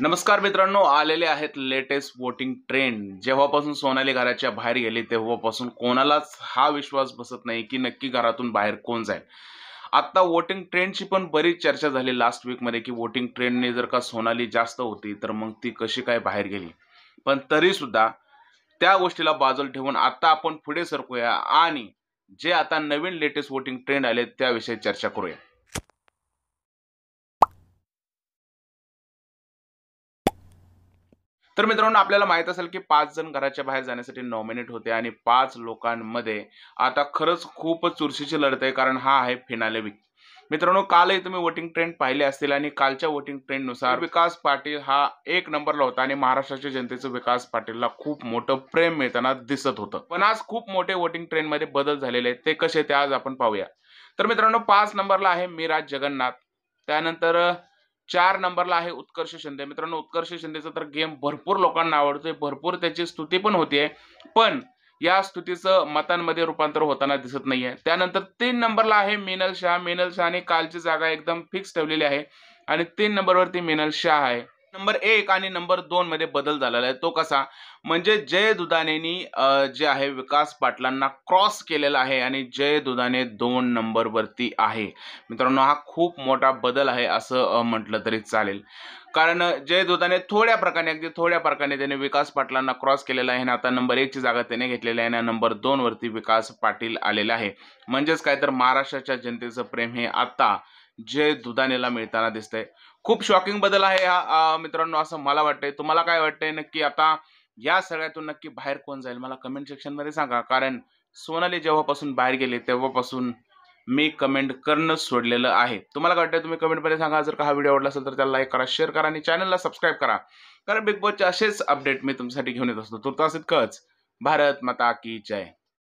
नमस्कार मित्रांनो आलेले आहेत लेटेस्ट वोटिंग ट्रेंड जेव्हापासून सोनाली घराच्या बाहेर गेली तेव्हापासून कोणालाच हा विश्वास बसत नाही की नक्की घरातून बाहेर कोण जाईल आत्ता वोटिंग ट्रेंडची पण बरीच चर्चा झाली लास्ट वीकमध्ये की वोटिंग ट्रेंडने जर का सोनाली जास्त होती तर मग ती कशी काय बाहेर गेली पण तरीसुद्धा त्या गोष्टीला बाजूला ठेवून आत्ता आपण पुढे सरकूया आणि जे आता नवीन लेटेस्ट वोटिंग ट्रेंड आले त्याविषयी चर्चा करूया तर मित्रांनो आपल्याला माहित असेल की पाच जण घराच्या बाहेर जाण्यासाठी नॉमिनेट होते आणि पाच लोकांमध्ये आता खरंच खूप चुरशीची लढत आहे कारण हा आहे फिनाले विक मित्रांनो कालही तुम्ही वोटिंग ट्रेंड पाहिले असतील आणि कालच्या वोटिंग ट्रेंडनुसार विकास पाटील हा एक नंबरला होता आणि महाराष्ट्राच्या जनतेचं विकास पाटीलला खूप मोठं प्रेम मिळताना दिसत होतं पण आज खूप मोठे वोटिंग ट्रेंडमध्ये बदल झालेले आहेत ते कसे ते आज आपण पाहूया तर मित्रांनो पाच नंबरला आहे मीराज जगन्नाथ त्यानंतर चार नंबरला आहे उत्कर्ष शिंदे मित्रांनो उत्कर्ष शिंदेचा तर गेम भरपूर लोकांना आवडतोय भरपूर त्याची स्तुती पण होतीये पण या स्तुतीचं मतांमध्ये रूपांतर होताना दिसत नाहीये त्यानंतर तीन नंबरला आहे मिनल शाह मिनल शहाने कालची जागा एकदम फिक्स ठेवलेली आहे आणि तीन नंबरवरती मिनल शाह आहे नंबर एक आणि नंबर दोन मध्ये बदल झालेला आहे तो कसा म्हणजे जय दुधानेनी जे आहे विकास पाटलांना क्रॉस केलेला आहे आणि जय दुधाने दोन नंबरवरती आहे मित्रांनो हा खूप मोठा बदल आहे असं म्हटलं तरी चालेल कारण जय दुधाने थोड्या प्रकारे अगदी थोड्या प्रकारे त्याने विकास पाटलांना क्रॉस केलेला आहे आणि आता नंबर एकची जागा त्याने घेतलेली आहे आणि नंबर दोनवरती विकास पाटील आलेला आहे म्हणजेच काय तर महाराष्ट्राच्या जनतेचं प्रेम हे आता जे दुधानेला मिळताना दिसतंय खूप शॉकिंग बदल आहे हा मित्रांनो असं मला वाटतंय तुम्हाला काय वाटतंय नक्की आता या सगळ्यातून नक्की बाहेर कोण जाईल मला कमेंट मध्ये सांगा कारण सोनाली जेव्हापासून बाहेर गेले तेव्हापासून मी कमेंट करणं सोडलेलं आहे तुम्हाला काय वाटतंय तुम्ही कमेंटमध्ये सांगा जर का हा व्हिडिओ आवडला असेल तर त्याला लाईक करा शेअर करा आणि चॅनलला सबस्क्राईब करा कारण बिग बॉसचे असेच अपडेट मी तुमच्यासाठी घेऊन येत असतो तुर्तास इतकंच भारत माता की जय